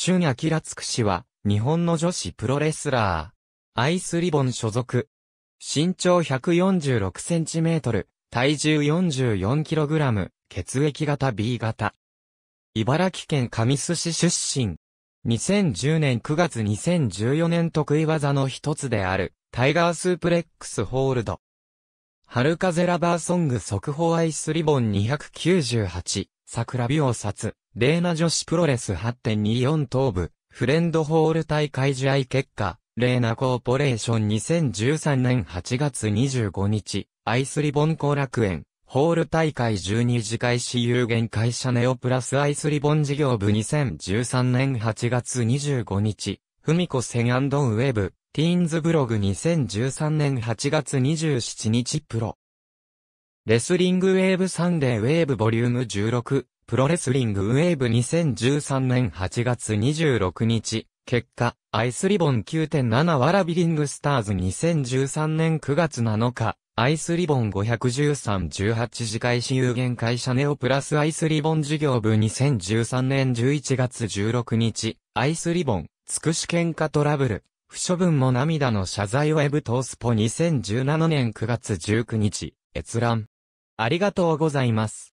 俊明つくしは、日本の女子プロレスラー。アイスリボン所属。身長1 4 6トル、体重4 4ラム、血液型 B 型。茨城県神栖市出身。2010年9月2014年得意技の一つである、タイガースープレックスホールド。春風ラバーソング速報アイスリボン298、桜美を殺、レーナ女子プロレス8.24頭部、フレンドホール大会試合結果、レーナコーポレーション2013年8月25日、アイスリボン後楽園、ホール大会12次開始有限会社ネオプラスアイスリボン事業部2013年8月25日、フミコセンウェブ、ティーンズブログ2013年8月27日プロ。レスリングウェーブサンデーウェーブボリューム16、プロレスリングウェーブ2013年8月26日、結果、アイスリボン9.7わらびリングスターズ2013年9月7日、アイスリボン513-18次開始有限会社ネオプラスアイスリボン事業部2013年11月16日、アイスリボン、つくし喧嘩トラブル、不処分も涙の謝罪ウェブトースポ2017年9月19日、閲覧。ありがとうございます。